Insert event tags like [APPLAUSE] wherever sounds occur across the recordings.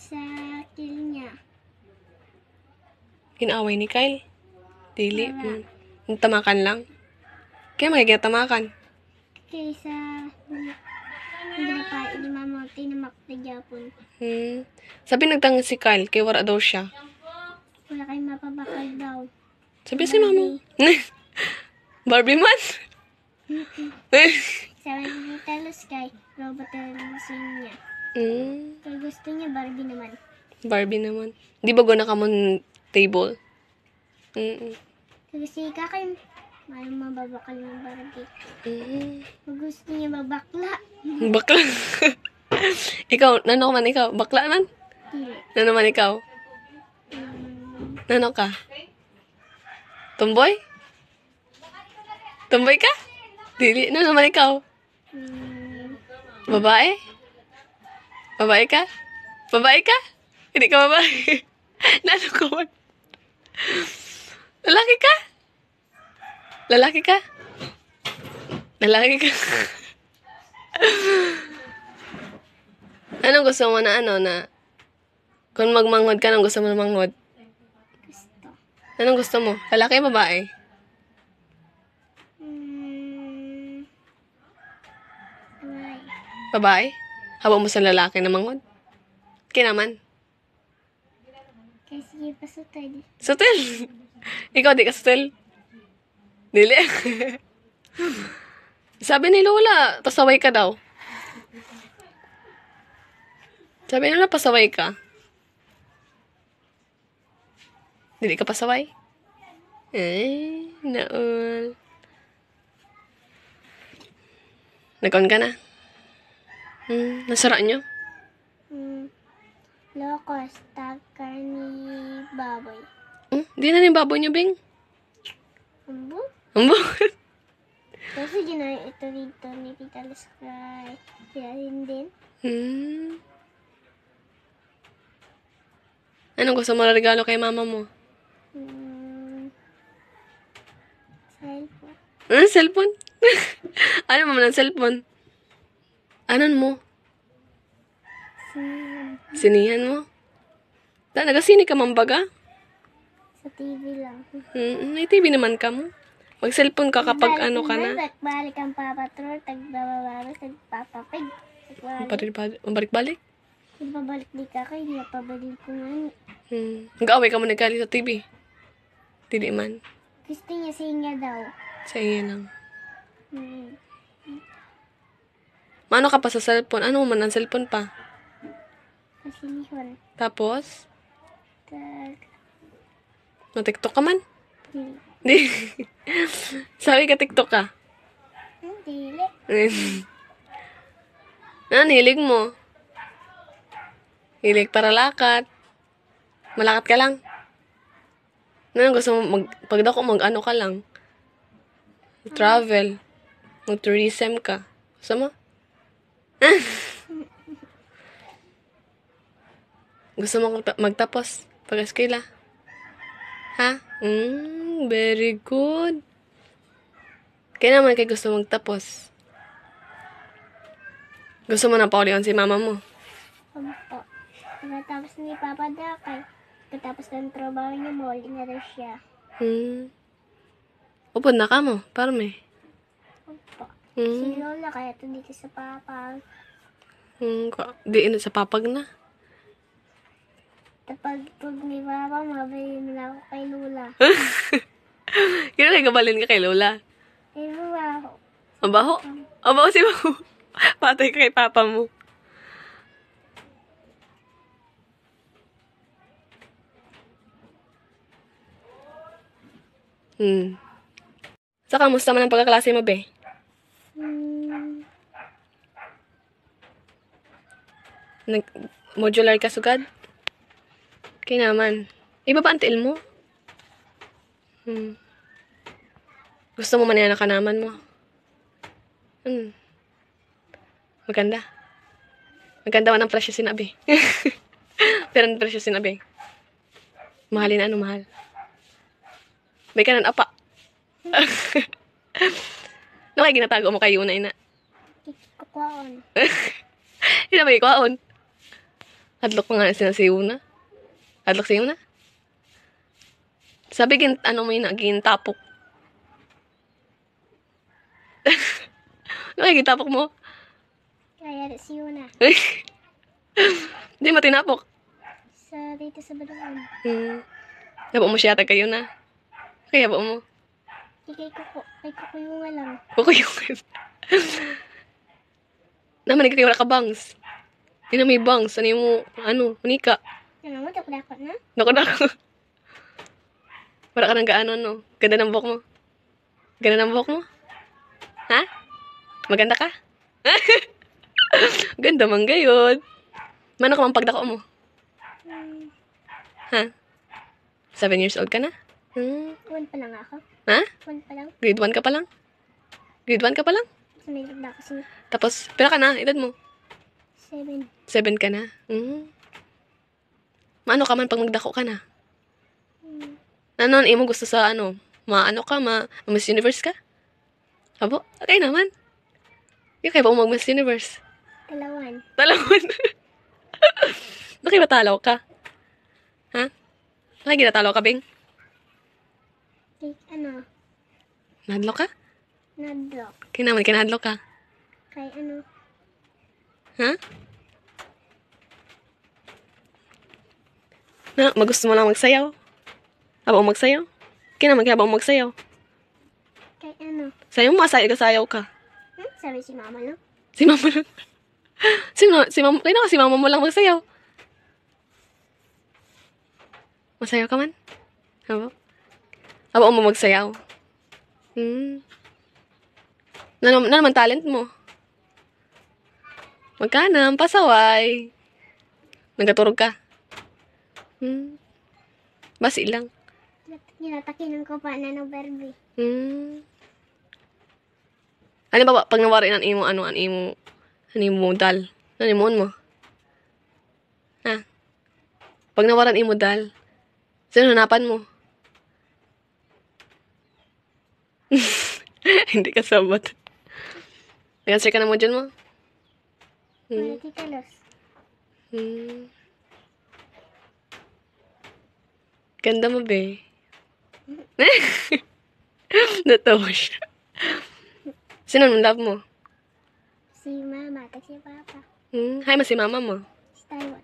sa kill niya. Ginaaway ni Kyle? Dili? Tama. Mm. Tamakan lang? Kaya magiging Kaysa hindi pa ni mama tinamak sa Japon. Hmm. Sabi nagtanga si Kyle, kay wala daw siya. Wala kay mapabakal daw. Sabi si mama. Barbie [LAUGHS] man? [LAUGHS] [LAUGHS] Sabi ni Talos kay, robot na niya. Mm. Kaya gusto niya Barbie naman. Barbie naman. Di ba guna ka mo table? Mm-mm. Kasi kakay, malam mababakal ng Barbie. Mm. Gusto niya mabakla. Bakla? [LAUGHS] ikaw, nano man ikaw? Bakla man? Hindi. Nano man ikaw? nano ka? Tomboy? Tomboy ka? Dili, nano man ikaw? Um, Babae? Babae ka? Babae ka? Hindi ka babae. Nano [LAUGHS] ko Lalaki ka? Lalaki ka? Lalaki ka? [LAUGHS] anong gusto mo na ano na? Kung magmangod ka, anong gusto mo na manghod? Gusto. Anong gusto mo? Lalaki babae? Mm, babae. Babae? Hawa mo sa lalaki na mangod. Kinaman. Kaya sige pa sutil. Sutil? Ikaw di ka sutil? Dili. Sabi ni Lola, pasaway ka daw. Sabi ni Lola, pasaway ka. Dili ka pasaway? Eh, naul. Nag-on ka na? Hmm, nasaraan niyo? Hmm, lokos, takar ni baboy. Hmm, di na ni baboy niyo, Bing? Ambo? Ambo? [LAUGHS] Kasi ginawa ito dito ni Tita Lascray. Sila rin din. Hmm. Anong gusto mo regalo kay mama mo? Hmm. Cellphone. Ah, cellphone? ano [LAUGHS] mo ng cellphone? Anon mo? Sinihan. Sinihan mo? Ta, nagasini ka mambaga? Sa TV lang. Hmm, may TV naman ka mo. Mag-cellphone ka kapag Balik, ano ka na. Balik-balik ang papatrol, tagbababaros, tagpapapig. Balik-balik? Balik-balik? Hindi pa balik di ka kay, hindi pa balik ko nga. Hmm. Nag-away ka mo nagkali sa TV? Dili man. Gusto niya sa inga daw. Sa inga lang. Hmm. Maano ka pa sa cellphone? Ano man ang cellphone pa? Cellphone. Tapos? Tag. No, TikTok ka man? Hindi. [LAUGHS] Sabi ka TikTok ka? Hindi. [LAUGHS] Ano, hilig mo? Hilig para lakat. Malakat ka lang. Ano, gusto mo mag, pag dako mag ano ka lang. Travel. Mag-tourism ka. Gusto mo? Gusto mo magtapos pag-eskwela? Ha? Mm, very good. Kaya naman kay gusto magtapos. Gusto mo na paulion si mama mo? Opo. Ano pagkatapos ni Papa Dakay, pagkatapos ng trabaho niya, mawali na rin siya. Hmm. Upod na ka mo, parme. Opo. Mm. Si Lola, kaya ito dito sa papag. Mm, di na sa papag na. Tapag pag ni Papa, mabalin mo na ako kay Lola. Kailan [LAUGHS] ka gabalin ka kay Lola? Ay, Lola. Mabaho? Mabaho si Mabaho. [LAUGHS] Patay ka kay Papa mo. Hmm. Sa so, kamusta man ang pagkaklase mo, be? Hmm. Nag modular ka sugad? Kay naman. Iba ba ang tiil mo? Hmm. Gusto mo man yan ang kanaman mo? Hmm. Maganda. Maganda man ang presyo sinabi. [LAUGHS] Pero ang presyo sinabi. Mahalin ano mahal. May kanan apa. [LAUGHS] Ano kaya ginatago mo kayo na [LAUGHS] ina? Kukuhaon. ina may kukuhaon. Hadlok pa nga sila si Yuna. Hadlok si Yuna? Sabi, gin, ano mo ina, ah, gintapok. [LAUGHS] ano kaya gintapok mo? Kaya si Yuna. Hindi [LAUGHS] mo tinapok. Sa dito sa balon. Hmm. Dapat mo siya yata kayo na. Kaya ba mo? Hindi kay Kuko. Kay Kukuyunga lang. yung [LAUGHS] Naman ikaw wala ka bangs. Hindi na may bangs. Ano mo, ano, unika. Ano mo, dakot-dakot na? Dakot-dakot. Para ka nang gaano, no? Ganda ng buhok mo. Ganda ng buhok mo. Ha? Maganda ka? [LAUGHS] Ganda man gayon. Mano ka mang pagdako mo? Hmm. Ha? Seven years old ka na? Hmm. One pa lang ako. Ha? One Grade 1 ka pa lang? Grade 1 ka pa lang? Sumilig kasi. Tapos, pila ka na? Edad mo? 7. 7 ka na? Mm. Maano ka man pag magdako ka na? Mm. Ano, imo gusto sa ano? Maano ka? Ma Miss Universe ka? Abo? Okay naman. Yung kaya ba umag Miss Universe? Talawan. Talawan? [LAUGHS] Bakit ba talaw ka? Ha? Lagi na ginatalaw ka, Bing? Cake ano? Nadlock ka? Nadlock. Kaya naman, kaya nadlock ka? Kay ano? Ha? Na, magusto mo lang magsayaw? Habang magsayaw? Kaya naman, kaya habang magsayaw? Kay ano? Sayaw mo, sayaw ka, sayaw ka. Hmm? Sabi si mama lang. Si mama lang. [LAUGHS] si, ma si mama, kaya naman, si mama mo lang magsayaw. Masayaw ka man? Habang? Awa mo magsayaw. Hmm. Na, na naman talent mo. Magkanam, pasaway. Nagaturog ka. Hmm. Basi ilang? Nilatakinan ko pa na ng Barbie. Hmm. Ano ba, ba pag nawarin ang imo, ano, ang imo, ano imo dal? Ano imo mo? Ha? Pag nawaran imo dal, sino hanapan mo? Hindi ka sabat. May answer ka na mo dyan mo? Hmm. hmm. Ganda mo, be. [LAUGHS] Natawa siya. Sino ang love mo? Si mama at si papa. Hmm. Hi, mas si mama mo? Si Taiwan.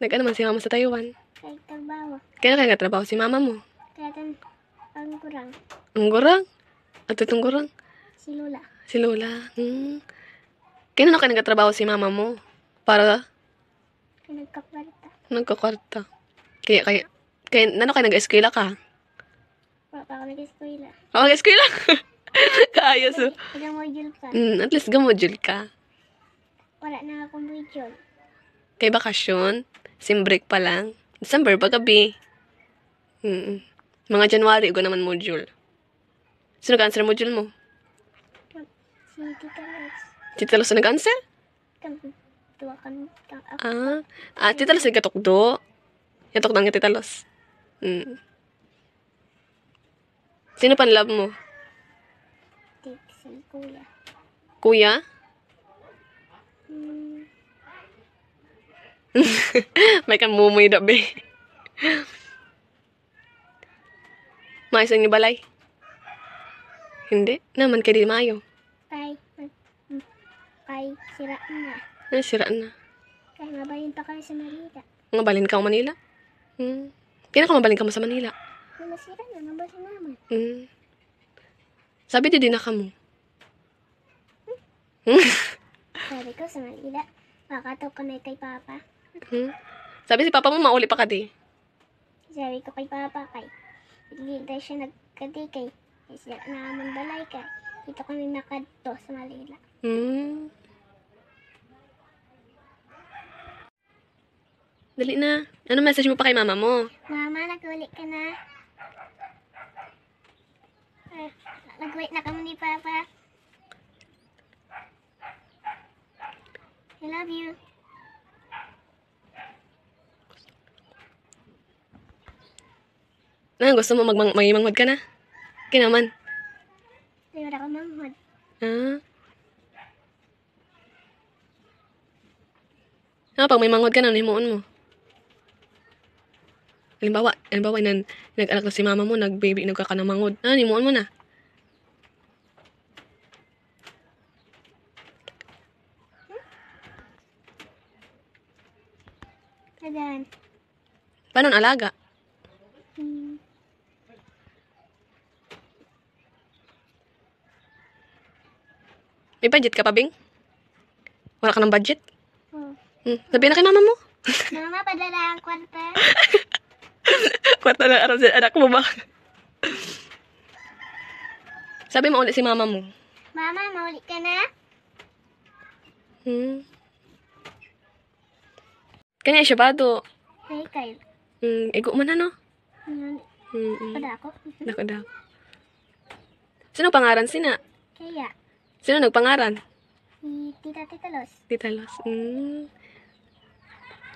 Nag-ano man si mama sa Taiwan? Kaya trabaho. Kaya kaya trabaho si mama mo? Kaya ang gurang. Ang gurang? At itong gurang? Si Lola. Si Lola. Hmm. Kailan ka nagkatrabaho si mama mo? Para? Nagkakwarta. Nagkakwarta. Kaya, kaya, kaya, ano kayo nag-eskwela ka? Papa ako nag-eskwela. [LAUGHS] Oh, nag-eskwela? Kaayos. So. Gamodule ka. Mm, at least gamodule ka. Wala na akong module. Kay bakasyon? Sim break pa lang? December, paggabi. Mm -mm. Mga January, ko naman module. Sino ka-answer module mo? Titalos na nag-answer? Ah, ah, titalos na gatok do. Gatok na nga titalos. Hmm. Sino pa love mo? Si kuya. Kuya? May kang mumoy do, be. Maayos ang balay? Hindi. Naman kay di maayo. Kay, kay sira na. Ay, sira na. Kay mabalin pa kami sa Manila. Mabalin ka o Manila? Hmm. Kina ka mo sa Manila? Ay, masira na. Mabalin naman. Hmm. Sabi di din na ka mo. Hmm? hmm. [LAUGHS] Sabi ko sa Manila. Makakataw ka na kay Papa. Hmm? Sabi si Papa mo, mauli pa ka di. Sabi ko kay Papa kay. Hindi siya nagkadi kay. Sira na naman balay kay. Dito kami nakadto sa Malila. Hmm. Dali na. Ano message mo pa kay mama mo? Mama, nag-uli ka na. Ay, eh, nag-wait na kami ni Papa. I love you. Na, ah, gusto mo mag-mangmangmangmad ka na? Okay naman. Ha? Ah. Ah, ha, pag may manghod ka na, himuon mo. Halimbawa, halimbawa, inan, nag-anak na si mama mo, nag-baby, nagkakanamangod. Ha, ah, himuon mo na. Again. Paano alaga? May budget ka pa, Bing? Wala ka ng budget? Hmm. hmm. Sabihin na kay mama mo. [LAUGHS] mama, padala ang kwarta. [LAUGHS] kwarta ng araw sa anak mo ba? Sabi mo ulit si mama mo. Mama, mauli ka na? Hmm. Kanya siya ba do? Hey, kayo. Hmm, igo man ano? Hmm. Hmm. Dako, hmm. dako. Sino pangaran sina? Kaya. Sino nagpangaran? Si Tita Tita Los. Tita Los. Mm.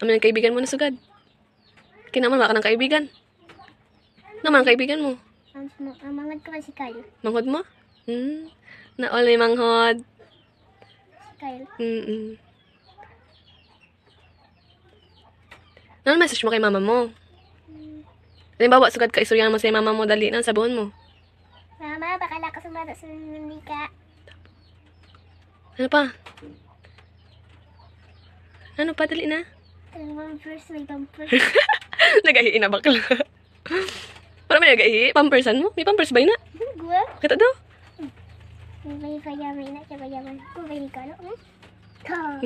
Ano yung kaibigan mo na sugad? Kinaman ba ka ng kaibigan? Naman ano ang kaibigan mo? Ang um, mangod ko si Kyle. Mangod mo? Mm. Na all manghod. Si Kyle. Mm -mm. Ano message mo kay mama mo? Mm. Halimbawa, sugad ka isuryan mo sa mama mo, dali na, sabon mo. Mama, baka lakas umada sa nika. Ano pa? Ano pa? Dali na. Pampers. May pampers. Nagahiin na bakla. Para may nagahiin. Pampersan mo? May pampers ba yun na? Gwa. Kita daw. May payaman na. Siya payaman. Kung may nikalo.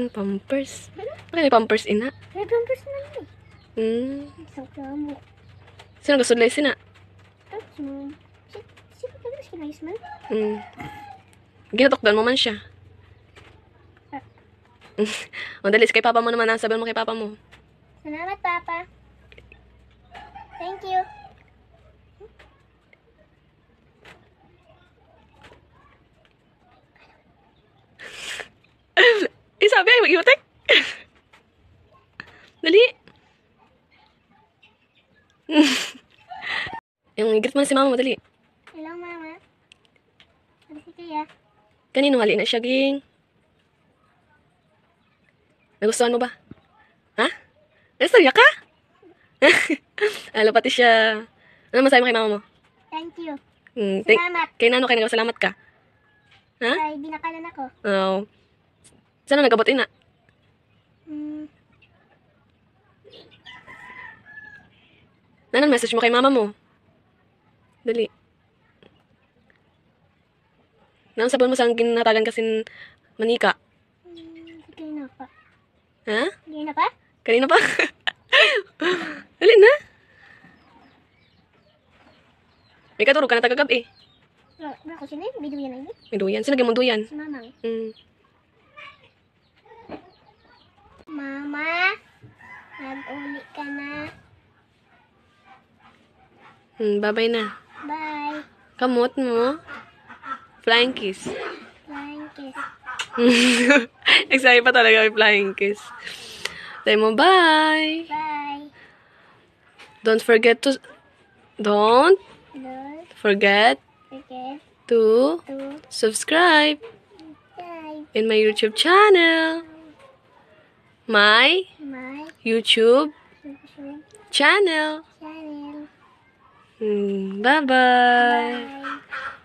Yung pampers. Bakit may pampers ina? May pampers na yun. Hmm. Sakta mo. Sino gusto nila sina? Tatsi mo. Sino ka gusto nila sina? Hmm. Ginatokdan mo man siya. [LAUGHS] o, dalis. Kay papa mo naman. Ha? sabihin mo kay papa mo. Salamat, papa. Thank you. Isabi, [LAUGHS] eh, ay mag-iutek. [LAUGHS] Dali. Yung igrit mo na si mama, madali. Hello, mama. Ano si Kuya? Kanino hali na siya, ging? Nagustuhan mo ba? Ha? Nastorya ka? Alo, [LAUGHS] ah, pati siya. Ano masabi mo kay mama mo? Thank you. Mm, thank, salamat. Kay nano, kay nagawa salamat ka. Ha? Ay, binakalan ako. Oo. Oh. Saan na nagabot ina? Mm. Nanon, message mo kay mama mo. Dali. Nanon, sabon mo saan ginatagan kasi manika. Mm, hindi kayo napa. Ha? Kanina pa? Kanina pa? Alin [LAUGHS] na? May katuro ka na tagagab eh. Wala ko sila yun. May duyan na yun. May duyan. duyan? Si mama. hmm. Mama, nag-uli ka na. Hmm, bye-bye na. Bye. Nah. Kamot mo. Flying kiss. Flying kiss. [LAUGHS] [LAUGHS] Excited pa talaga yung flying kiss. Say mo, bye! Bye! Don't forget to... Don't... Don't forget... Forget... To... To... Subscribe... Subscribe... In my YouTube channel... My... My... YouTube... YouTube... Channel... Channel... Mm, bye-bye!